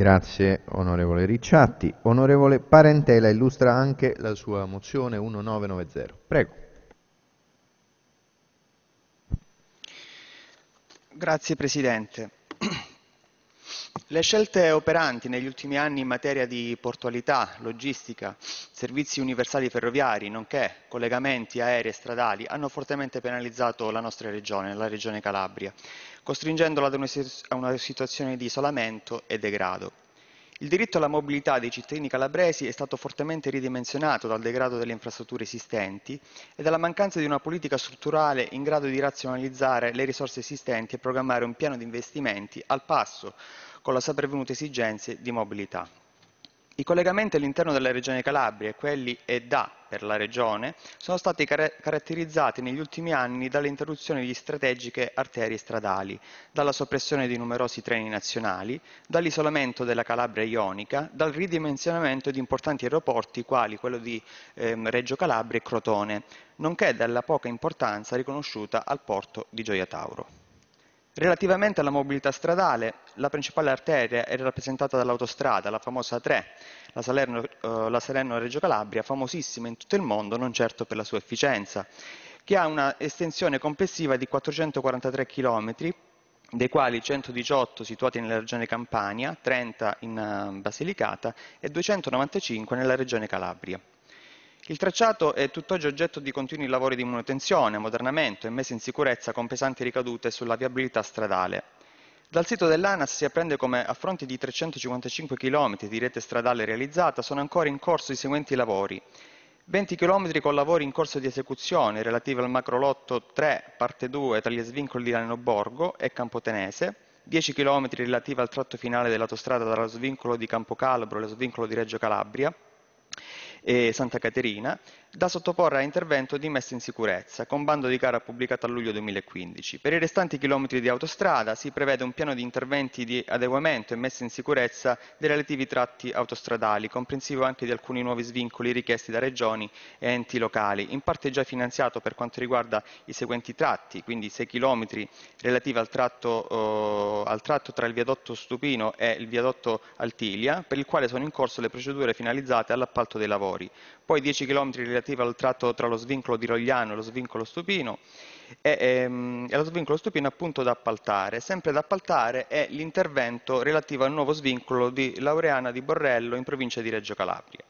Grazie onorevole Ricciatti. Onorevole Parentela illustra anche la sua mozione 1990. Prego. Grazie Presidente. Le scelte operanti negli ultimi anni in materia di portualità, logistica, servizi universali ferroviari, nonché collegamenti aerei e stradali hanno fortemente penalizzato la nostra regione, la regione Calabria, costringendola ad una, a una situazione di isolamento e degrado. Il diritto alla mobilità dei cittadini calabresi è stato fortemente ridimensionato dal degrado delle infrastrutture esistenti e dalla mancanza di una politica strutturale in grado di razionalizzare le risorse esistenti e programmare un piano di investimenti al passo con le sopravvenute esigenze di mobilità. I collegamenti all'interno della Regione Calabria e quelli e da per la Regione sono stati car- caratterizzati negli ultimi anni dalle interruzioni di strategiche arterie stradali, dalla soppressione di numerosi treni nazionali, dall'isolamento della Calabria ionica, dal ridimensionamento di importanti aeroporti quali quello di ehm, Reggio Calabria e Crotone, nonché dalla poca importanza riconosciuta al porto di Gioia Tauro. Relativamente alla mobilità stradale, la principale arteria è rappresentata dall'autostrada, la famosa 3, la, Salerno, eh, Salerno-Reggio Calabria, famosissima in tutto il mondo, non certo per la sua efficienza, che ha una estensione complessiva di 443 km, dei quali 118 situati nella regione Campania, 30 in eh, Basilicata e 295 nella regione Calabria. Il tracciato è tutt'oggi oggetto di continui lavori di manutenzione, modernamento e messa in sicurezza con pesanti ricadute sulla viabilità stradale. Dal sito dell'ANAS si apprende come a fronte di 355 km di rete stradale realizzata sono ancora in corso i seguenti lavori. 20 km con lavori in corso di esecuzione relativi al macrolotto 3, parte 2 tra gli svincoli di Lano Borgo e Campotenese, 10 km relativi al tratto finale dell'autostrada dallo svincolo di Campocalbro allo svincolo di Reggio Calabria, e Santa Caterina da sottoporre a intervento di messa in sicurezza, con bando di gara pubblicato a luglio 2015. Per i restanti chilometri di autostrada si prevede un piano di interventi di adeguamento e messa in sicurezza dei relativi tratti autostradali, comprensivo anche di alcuni nuovi svincoli richiesti da regioni e enti locali, in parte già finanziato per quanto riguarda i seguenti tratti, quindi 6 chilometri relativi al tratto, eh, al tratto tra il viadotto Stupino e il viadotto Altiglia, per il quale sono in corso le procedure finalizzate all'appalto dei lavori, poi 10 chilometri relativi relativa al tratto tra lo svincolo di Rogliano e lo svincolo Stupino e, ehm, e lo svincolo Stupino appunto da appaltare. Sempre da appaltare è l'intervento relativo al nuovo svincolo di Laureana di Borrello in provincia di Reggio Calabria.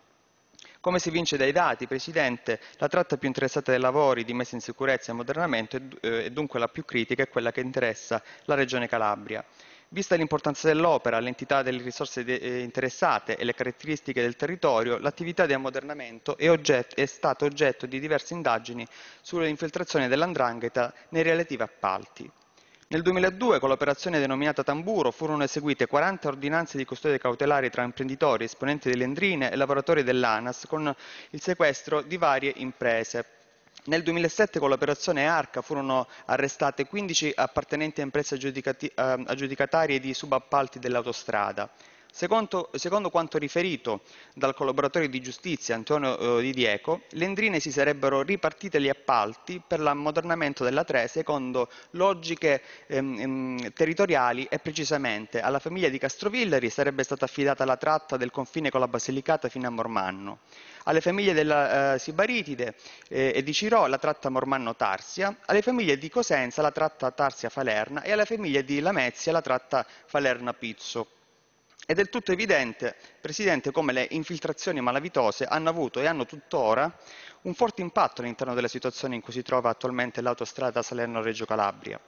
Come si vince dai dati, Presidente, la tratta più interessata dai lavori di messa in sicurezza e ammodernamento e eh, dunque la più critica è quella che interessa la Regione Calabria. Vista l'importanza dell'opera, l'entità delle risorse de- eh, interessate e le caratteristiche del territorio, l'attività di ammodernamento è, è stata oggetto di diverse indagini sull'infiltrazione dell'andrangheta nei relativi appalti. Nel 2002, con l'operazione denominata Tamburo, furono eseguite 40 ordinanze di custodia cautelari tra imprenditori, esponenti delle Endrine e lavoratori dell'ANAS con il sequestro di varie imprese. Nel 2007 con l'operazione Arca furono arrestate 15 appartenenti a imprese ehm, aggiudicatarie di subappalti dell'autostrada. Secondo, secondo quanto riferito dal collaboratore di giustizia Antonio eh, Di Dieco, le Endrine si sarebbero ripartite gli appalti per l'ammodernamento della 3 secondo logiche ehm, ehm, territoriali e precisamente alla famiglia di Castrovillari sarebbe stata affidata la tratta del confine con la Basilicata fino a Mormanno, alle famiglie della eh, Sibaritide eh, e di Cirò la tratta Mormanno-Tarsia, alle famiglie di Cosenza la tratta Tarsia-Falerna e alla famiglia di Lamezia la tratta Falerna-Pizzo. È del tutto evidente, Presidente, come le infiltrazioni malavitose hanno avuto e hanno tuttora un forte impatto all'interno della situazione in cui si trova attualmente l'autostrada Salerno-Reggio Calabria.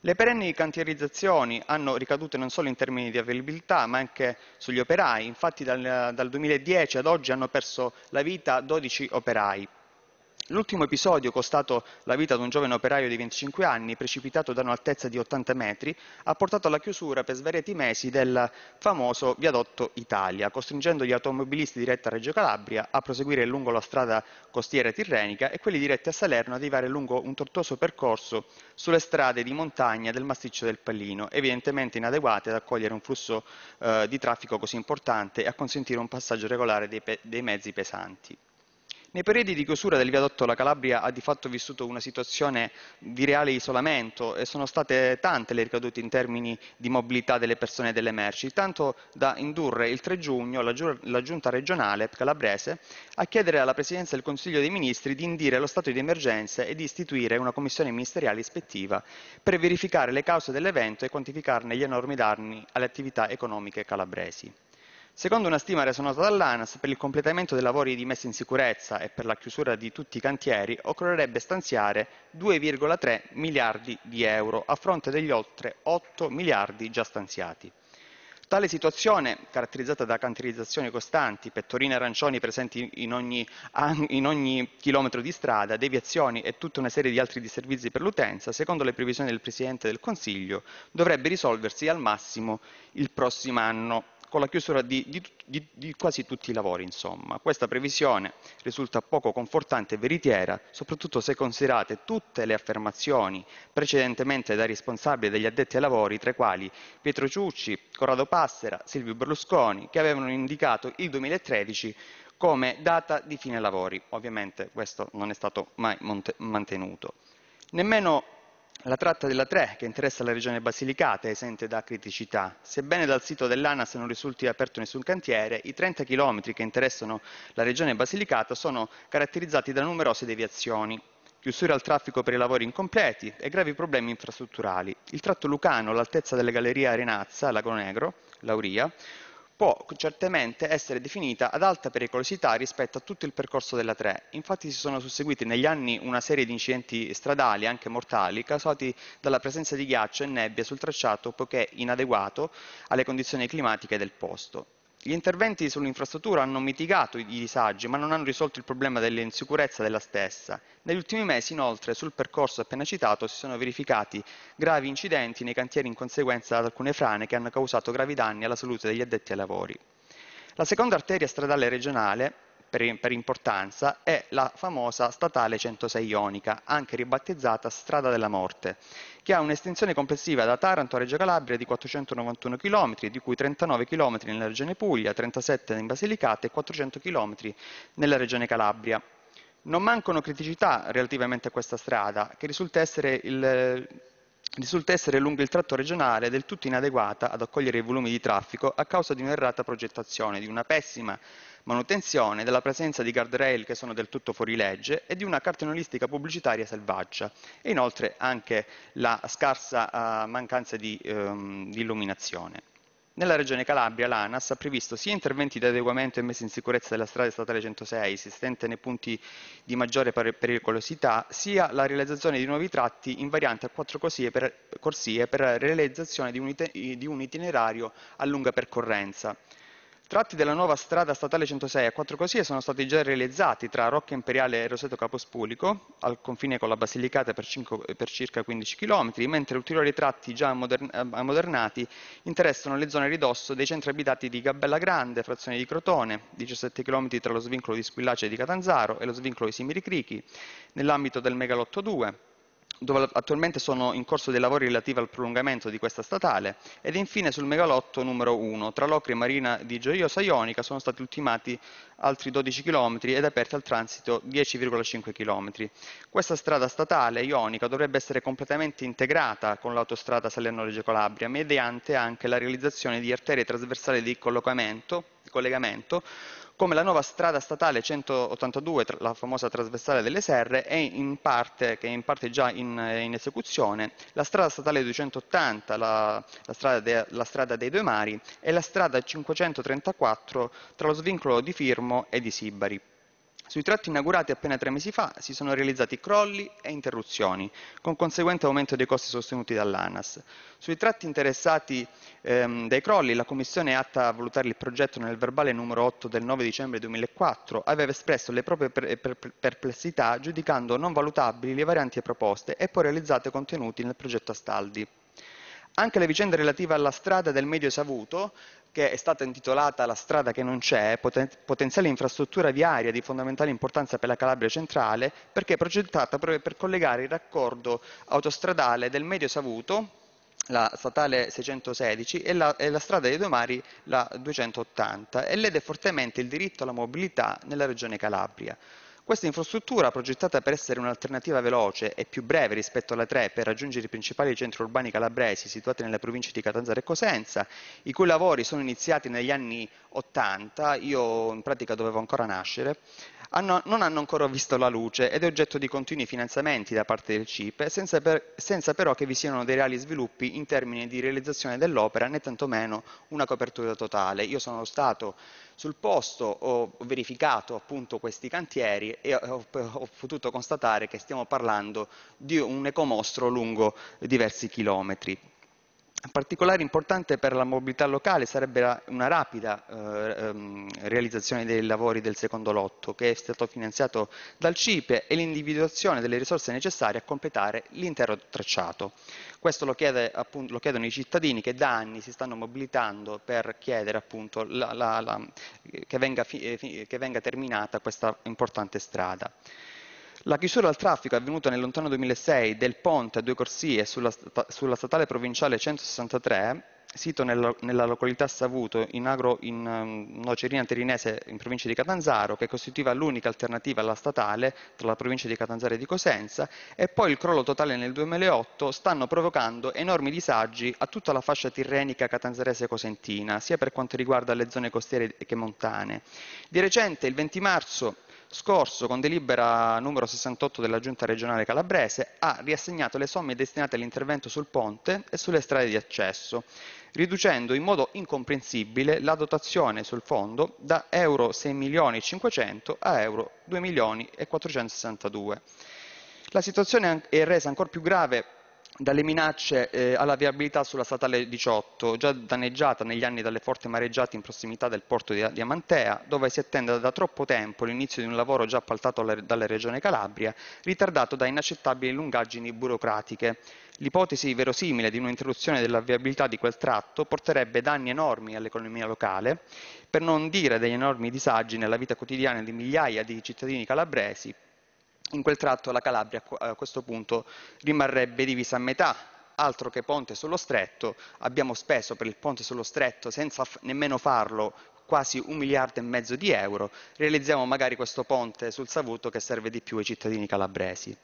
Le perenni cantierizzazioni hanno ricadute non solo in termini di availabilità, ma anche sugli operai. Infatti dal, dal 2010 ad oggi hanno perso la vita 12 operai. L'ultimo episodio, costato la vita ad un giovane operaio di 25 anni, precipitato da un'altezza di 80 metri, ha portato alla chiusura per svariati mesi del famoso viadotto Italia, costringendo gli automobilisti diretti a Reggio Calabria a proseguire lungo la strada costiera tirrenica e quelli diretti a Salerno ad arrivare lungo un tortuoso percorso sulle strade di montagna del masticcio del Pallino, evidentemente inadeguate ad accogliere un flusso eh, di traffico così importante e a consentire un passaggio regolare dei, dei mezzi pesanti. Nei periodi di chiusura del viadotto la Calabria ha di fatto vissuto una situazione di reale isolamento e sono state tante le ricadute in termini di mobilità delle persone e delle merci, tanto da indurre il 3 giugno la, Giunta regionale calabrese a chiedere alla Presidenza del Consiglio dei Ministri di indire lo stato di emergenza e di istituire una commissione ministeriale ispettiva per verificare le cause dell'evento e quantificarne gli enormi danni alle attività economiche calabresi. Secondo una stima resa nota dall'ANAS, per il completamento dei lavori di messa in sicurezza e per la chiusura di tutti i cantieri occorrerebbe stanziare 2,3 miliardi di euro a fronte degli oltre 8 miliardi già stanziati. Tale situazione, caratterizzata da cantierizzazioni costanti, pettorine arancioni presenti in ogni, in ogni, chilometro di strada, deviazioni e tutta una serie di altri disservizi per l'utenza, secondo le previsioni del Presidente del Consiglio, dovrebbe risolversi al massimo il prossimo anno con la chiusura di, di, di, di, quasi tutti i lavori. Insomma. Questa previsione risulta poco confortante e veritiera, soprattutto se considerate tutte le affermazioni precedentemente dai responsabili degli addetti ai lavori, tra i quali Pietro Ciucci, Corrado Passera, Silvio Berlusconi, che avevano indicato il 2013 come data di fine lavori. Ovviamente questo non è stato mai mantenuto. Nemmeno la tratta della 3, che interessa la regione Basilicata, è esente da criticità. Sebbene dal sito dell'ANAS non risulti aperto nessun cantiere, i 30 km che interessano la regione Basilicata sono caratterizzati da numerose deviazioni, chiusure al traffico per i lavori incompleti e gravi problemi infrastrutturali. Il tratto lucano, all'altezza delle gallerie Arenazza, Lago Negro, Lauria, può certamente essere definita ad alta pericolosità rispetto a tutto il percorso della 3. Infatti si sono susseguiti negli anni una serie di incidenti stradali, anche mortali, causati dalla presenza di ghiaccio e nebbia sul tracciato poiché inadeguato alle condizioni climatiche del posto. Gli interventi sull'infrastruttura hanno mitigato i disagi, ma non hanno risolto il problema dell'insicurezza della stessa. Negli ultimi mesi, inoltre, sul percorso appena citato si sono verificati gravi incidenti nei cantieri in conseguenza di alcune frane che hanno causato gravi danni alla salute degli addetti ai lavori. La seconda arteria stradale regionale per, per importanza è la famosa statale 106 Ionica, anche ribattezzata Strada della Morte, che ha un'estensione complessiva da Taranto a Reggio Calabria di 491 km, di cui 39 km nella regione Puglia, 37 in Basilicata e 400 km nella regione Calabria. Non mancano criticità relativamente a questa strada, che risulta essere, il, risulta essere lungo il tratto regionale del tutto inadeguata ad accogliere i volumi di traffico a causa di un'errata progettazione, di una pessima manutenzione, della presenza di guardrail che sono del tutto fuori legge e di una cartellonistica pubblicitaria selvaggia e inoltre anche la scarsa uh, mancanza di, um, di illuminazione. Nella regione Calabria l'ANAS ha previsto sia interventi di adeguamento e messa in sicurezza della strada statale 106 esistente nei punti di maggiore pericolosità, sia la realizzazione di nuovi tratti in variante a quattro corsie per, corsie per realizzazione di un, di un itinerario a lunga percorrenza. Tratti della nuova strada statale 106 a quattro cosie sono stati già realizzati tra Rocca Imperiale e Roseto Capospulico, al confine con la Basilicata per, 5, per circa 15 km, mentre ulteriori tratti già eh, ammodernati interessano le zone ridosso dei centri abitati di Gabella Grande, frazione di Crotone, 17 km tra lo svincolo di Squillace e di Catanzaro e lo svincolo di Simiricrichi, nell'ambito del Megalotto 2, dove attualmente sono in corso dei lavori relativi al prolungamento di questa statale, ed infine sul megalotto numero 1. Tra Locri e Marina di Gioiosa Ionica sono stati ultimati altri 12 km ed aperti al transito 10,5 km. Questa strada statale ionica dovrebbe essere completamente integrata con l'autostrada Salerno-Reggio Calabria, mediante anche la realizzazione di arterie trasversali di collegamento come la nuova strada statale 182, la famosa trasversale delle Serre, e in parte, che è in parte già in, eh, in esecuzione, la strada statale 280, la, la, strada de, la, strada dei Due Mari, e la strada 534 tra lo svincolo di Firmo e di Sibari. Sui tratti inaugurati appena tre mesi fa si sono realizzati crolli e interruzioni, con conseguente aumento dei costi sostenuti dall'ANAS. Sui tratti interessati ehm, dai crolli, la Commissione è atta a valutare il progetto nel verbale numero 8 del 9 dicembre 2004 aveva espresso le proprie per per perplessità giudicando non valutabili le varianti proposte e poi realizzate contenuti nel progetto Astaldi. Anche la vicenda relativa alla strada del Medio Savuto, che è stata intitolata La strada che non c'è, poten- potenziale infrastruttura viaria di fondamentale importanza per la Calabria centrale, perché è progettata proprio per collegare il raccordo autostradale del Medio Savuto, la statale 616 e la, e la strada dei Domari la 280 e lede fortemente il diritto alla mobilità nella regione Calabria. Questa infrastruttura, progettata per essere un'alternativa veloce e più breve rispetto alla 3 per raggiungere i principali centri urbani calabresi situati nelle province di Catanzaro e Cosenza, i cui lavori sono iniziati negli anni 80, io in pratica dovevo ancora nascere, hanno, non hanno ancora visto la luce ed è oggetto di continui finanziamenti da parte del CIPE, senza, per, senza però che vi siano dei reali sviluppi in termini di realizzazione dell'opera né tantomeno una copertura totale. Io sono stato sul posto, ho verificato appunto questi cantieri e ho, ho potuto constatare che stiamo parlando di un ecomostro lungo diversi chilometri particolare importante per la mobilità locale sarebbe una rapida eh, ehm, realizzazione dei lavori del secondo lotto che è stato finanziato dal CIPE e l'individuazione delle risorse necessarie a completare l'intero tracciato. Questo lo, chiede, appunto, lo, chiedono i cittadini che da anni si stanno mobilitando per chiedere appunto, la, la, la, che, venga, eh, che venga terminata questa importante strada. La chiusura al traffico avvenuta nel lontano 2006 del ponte a due corsie sulla, sulla statale provinciale 163 sito nella, nella, località Savuto, in agro in mm, Nocerina Terinese, in provincia di Catanzaro, che costituiva l'unica alternativa alla statale tra la provincia di Catanzaro e di Cosenza, e poi il crollo totale nel 2008 stanno provocando enormi disagi a tutta la fascia tirrenica catanzarese-cosentina, sia per quanto riguarda le zone costiere che montane. Di recente, il 20 marzo, scorso, con delibera numero 68 della Giunta regionale calabrese, ha riassegnato le somme destinate all'intervento sul ponte e sulle strade di accesso, riducendo in modo incomprensibile la dotazione sul fondo da euro 6.500.000 a euro 2.462.000. La situazione è resa ancora più grave dalle minacce eh, alla viabilità sulla statale 18, già danneggiata negli anni dalle forti mareggiate in prossimità del porto di, Amantea, dove si attende da troppo tempo l'inizio di un lavoro già appaltato alla, dalla Regione Calabria, ritardato da inaccettabili lungaggini burocratiche. L'ipotesi verosimile di un'interruzione della viabilità di quel tratto porterebbe danni enormi all'economia locale, per non dire degli enormi disagi nella vita quotidiana di migliaia di cittadini calabresi, in quel tratto la Calabria a questo punto rimarrebbe divisa a metà, altro che ponte sullo stretto, abbiamo speso per il ponte sullo stretto senza nemmeno farlo quasi un miliardo e mezzo di euro, realizziamo magari questo ponte sul Savuto che serve di più ai cittadini calabresi.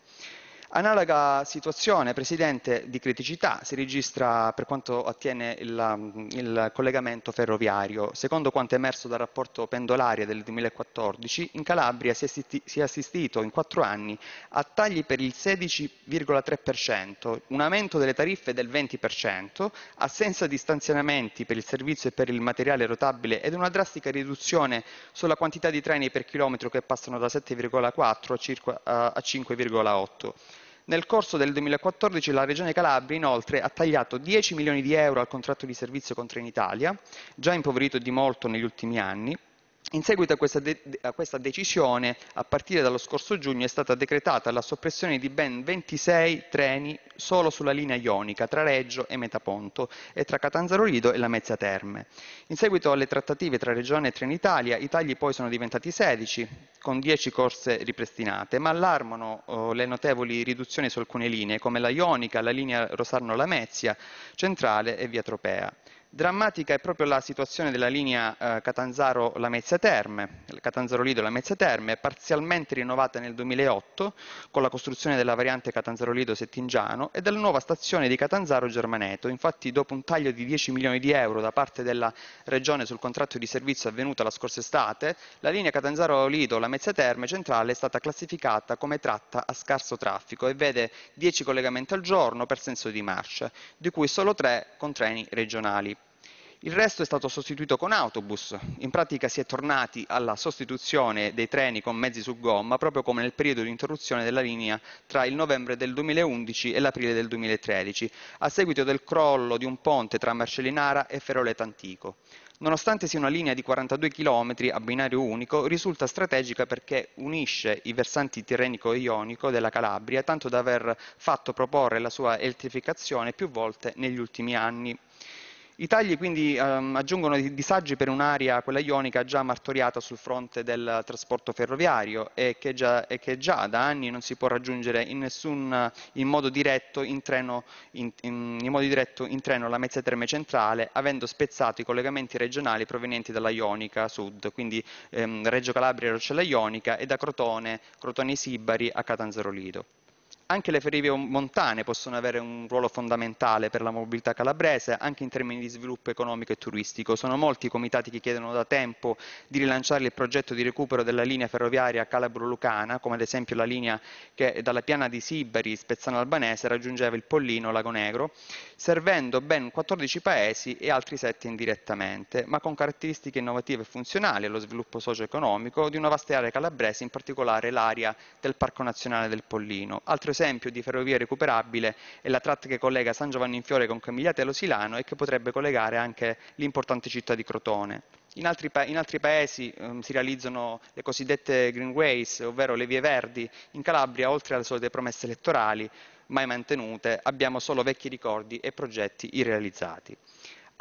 Analoga situazione, Presidente, di criticità si registra per quanto attiene il, mm, il collegamento ferroviario. Secondo quanto emerso dal rapporto pendolaria del 2014, in Calabria si è, assisti, si è assistito in quattro anni a tagli per il 16,3%, un aumento delle tariffe del 20%, assenza di stanziamenti per il servizio e per il materiale rotabile ed una drastica riduzione sulla quantità di treni per chilometro che passano da 7,4 eh, a, a 5,8. Nel corso del 2014 la Regione Calabria inoltre ha tagliato 10 milioni di euro al contratto di servizio con Trenitalia, già impoverito di molto negli ultimi anni, in seguito a questa, de- a questa, decisione, a partire dallo scorso giugno è stata decretata la soppressione di ben 26 treni solo sulla linea ionica tra Reggio e Metaponto e tra Catanzaro Lido e la Mezzia Terme. In seguito alle trattative tra Regione e Trenitalia, i tagli poi sono diventati 16, con 10 corse ripristinate, ma allarmano oh, le notevoli riduzioni su alcune linee, come la ionica, la linea Rosarno-Lamezia, Centrale e Via Tropea. Drammatica è proprio la situazione della linea eh, Catanzaro-Lamezia Terme, Catanzaro-Lido-Lamezia Terme, parzialmente rinnovata nel 2008 con la costruzione della variante Catanzaro-Lido-Settingiano e della nuova stazione di Catanzaro-Germaneto. Infatti, dopo un taglio di 10 milioni di euro da parte della Regione sul contratto di servizio avvenuto la scorsa estate, la linea Catanzaro-Lido-Lamezia Terme centrale è stata classificata come tratta a scarso traffico e vede 10 collegamenti al giorno per senso di marcia, di cui solo 3 con treni regionali. Il resto è stato sostituito con autobus, in pratica si è tornati alla sostituzione dei treni con mezzi su gomma proprio come nel periodo di interruzione della linea tra il novembre del 2011 e l'aprile del 2013, a seguito del crollo di un ponte tra Marcellinara e Feroleta Antico. Nonostante sia una linea di 42 km a binario unico, risulta strategica perché unisce i versanti tirrenico e ionico della Calabria, tanto da aver fatto proporre la sua elettrificazione più volte negli ultimi anni. I tagli quindi ehm, aggiungono disagi per un'area, quella ionica, già martoriata sul fronte del trasporto ferroviario e che già, e che già da anni non si può raggiungere in, nessun, in modo diretto in treno, in, in, modo diretto in treno la Mezzia Terme Centrale, avendo spezzato i collegamenti regionali provenienti dalla Ionica Sud, quindi ehm, Reggio Calabria e Roccella Ionica, e da Crotone, Crotone Sibari a Catanzaro Lido. Anche le ferrovie montane possono avere un ruolo fondamentale per la mobilità calabrese, anche in termini di sviluppo economico e turistico. Sono molti i comitati che chiedono da tempo di rilanciare il progetto di recupero della linea ferroviaria Calabro-Lucana, come ad esempio la linea che dalla piana di Sibari, Spezzano Albanese, raggiungeva il Pollino, Lago Negro, servendo ben 14 paesi e altri 7 indirettamente, ma con caratteristiche innovative e funzionali allo sviluppo socio-economico di una vasta area calabrese, in particolare l'area del Parco Nazionale del Pollino. Altro esempio di ferrovia recuperabile è la tratta che collega San Giovanni in Fiore con Camigliatello Silano e che potrebbe collegare anche l'importante città di Crotone. In altri, pa- in altri paesi um, si realizzano le cosiddette greenways, ovvero le vie verdi. In Calabria, oltre alle solite promesse elettorali mai mantenute, abbiamo solo vecchi ricordi e progetti irrealizzati.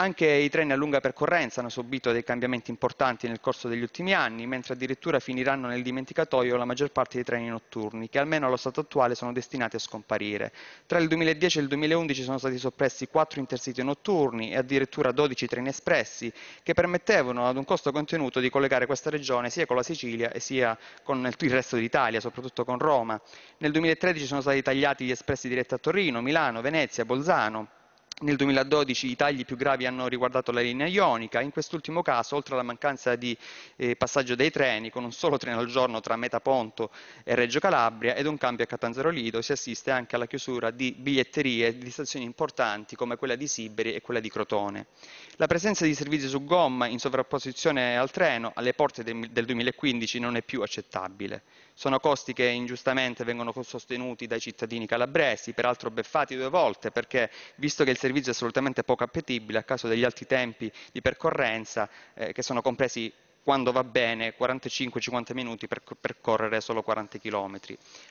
Anche i treni a lunga percorrenza hanno subito dei cambiamenti importanti nel corso degli ultimi anni, mentre addirittura finiranno nel dimenticatoio la maggior parte dei treni notturni, che almeno allo stato attuale sono destinati a scomparire. Tra il 2010 e il 2011 sono stati soppressi 4 intercity notturni e addirittura 12 treni espressi, che permettevano ad un costo contenuto di collegare questa regione sia con la Sicilia sia con il resto d'Italia, soprattutto con Roma. Nel 2013 sono stati tagliati gli espressi diretti a Torino, Milano, Venezia, Bolzano nel 2012 i tagli più gravi hanno riguardato la linea ionica, in quest'ultimo caso oltre alla mancanza di eh, passaggio dei treni, con un solo treno al giorno tra Metaponto e Reggio Calabria ed un cambio a Catanzaro Lido, si assiste anche alla chiusura di biglietterie di stazioni importanti come quella di Siberi e quella di Crotone. La presenza di servizi su gomma in sovrapposizione al treno alle porte del 2015 non è più accettabile. Sono costi che ingiustamente vengono sostenuti dai cittadini calabresi, peraltro beffati due volte, perché visto che il servizio è assolutamente poco appetibile a causa degli alti tempi di percorrenza, eh, che sono compresi quando va bene 45-50 minuti per percorrere solo 40 km.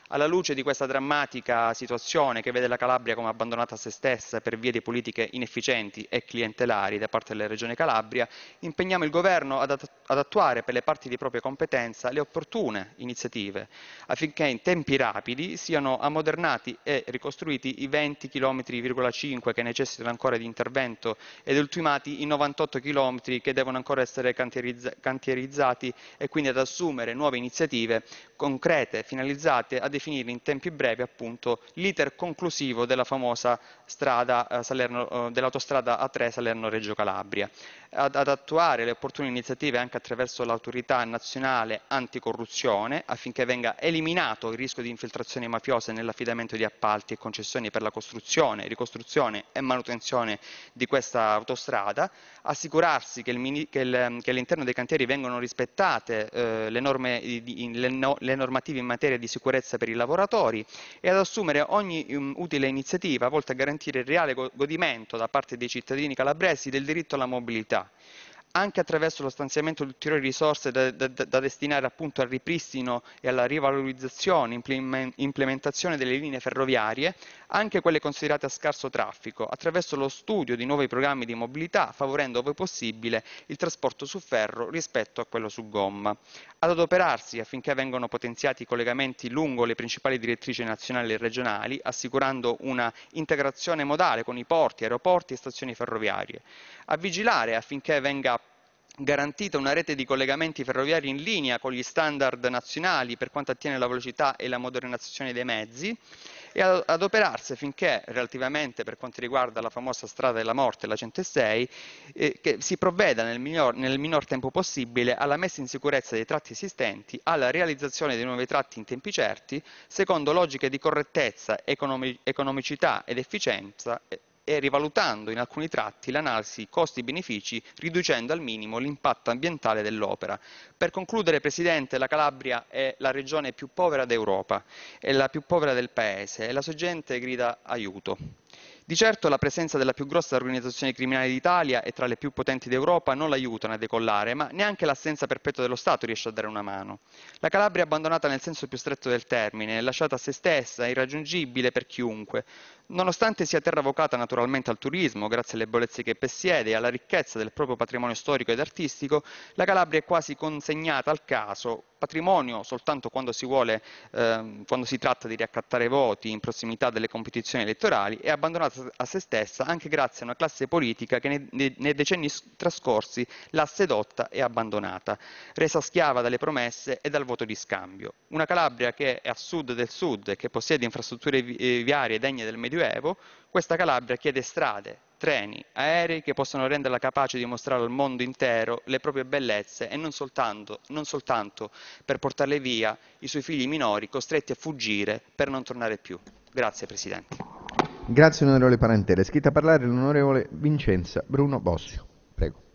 Alla luce di questa drammatica situazione che vede la Calabria come abbandonata a se stessa per via di politiche inefficienti e clientelari da parte della Regione Calabria, impegniamo il Governo ad, att- ad attuare per le parti di propria competenza le opportune iniziative affinché in tempi rapidi siano ammodernati e ricostruiti i 20,5 km che necessitano ancora di intervento ed ultimati i 98 km che devono ancora essere cantierizzati caratterizzati e quindi ad assumere nuove iniziative concrete finalizzate a definire in tempi brevi appunto l'iter conclusivo della famosa strada, eh, eh dell'autostrada A3 Salerno-Reggio Calabria ad, ad attuare le opportune iniziative anche attraverso l'autorità nazionale anticorruzione affinché venga eliminato il rischio di infiltrazioni mafiose nell'affidamento di appalti e concessioni per la costruzione, ricostruzione e manutenzione di questa autostrada, assicurarsi che, il, che, il, che all'interno dei cantieri vengano rispettate eh, le, norme, le, le, normative in materia di sicurezza per i lavoratori e ad assumere ogni um, utile iniziativa volta a garantire il reale godimento da parte dei cittadini calabresi del diritto alla mobilità 下。anche attraverso lo stanziamento di ulteriori risorse da, da, da destinare appunto al ripristino e alla rivalorizzazione, implementazione delle linee ferroviarie, anche quelle considerate a scarso traffico, attraverso lo studio di nuovi programmi di mobilità, favorendo ove possibile il trasporto su ferro rispetto a quello su gomma. Ad adoperarsi affinché vengano potenziati i collegamenti lungo le principali direttrici nazionali e regionali, assicurando una integrazione modale con i porti, aeroporti e stazioni ferroviarie. A vigilare affinché venga garantita una rete di collegamenti ferroviari in linea con gli standard nazionali per quanto attiene la velocità e la modernizzazione dei mezzi e ad operarsi finché relativamente per quanto riguarda la famosa strada della morte, la 106, eh, che si provveda nel minor, nel minor, tempo possibile alla messa in sicurezza dei tratti esistenti, alla realizzazione dei nuovi tratti in tempi certi, secondo logiche di correttezza, economi, economicità ed efficienza, eh, e rivalutando in alcuni tratti l'analisi costi-benefici riducendo al minimo l'impatto ambientale dell'opera. Per concludere Presidente, la Calabria è la regione più povera d'Europa, è la più povera del Paese e la sua gente grida aiuto. Di certo la presenza della più grossa organizzazione criminale d'Italia e tra le più potenti d'Europa non l'aiutano a decollare, ma neanche l'assenza perpetua dello Stato riesce a dare una mano. La Calabria è abbandonata nel senso più stretto del termine, lasciata a se stessa, irraggiungibile per chiunque. Nonostante sia terra vocata naturalmente al turismo, grazie alle bellezze che possiede e alla ricchezza del proprio patrimonio storico ed artistico, la Calabria è quasi consegnata al caso, patrimonio soltanto quando si, vuole, eh, quando si tratta di riaccattare voti in prossimità delle competizioni elettorali, è abbandonata a se stessa anche grazie a una classe politica che nei, nei decenni trascorsi l'ha sedotta e abbandonata, resa schiava dalle promesse e dal voto di scambio. Una Calabria che è a sud del sud e che possiede infrastrutture eh, viarie degne del Medioevo più questa Calabria chiede strade, treni, aerei che possano renderla capace di mostrare al mondo intero le proprie bellezze e non soltanto, non soltanto per portarle via i suoi figli minori costretti a fuggire per non tornare più. Grazie Presidente. Grazie onorevole Parentele. scritta a parlare l'onorevole Vincenza Bruno Bossio. Prego.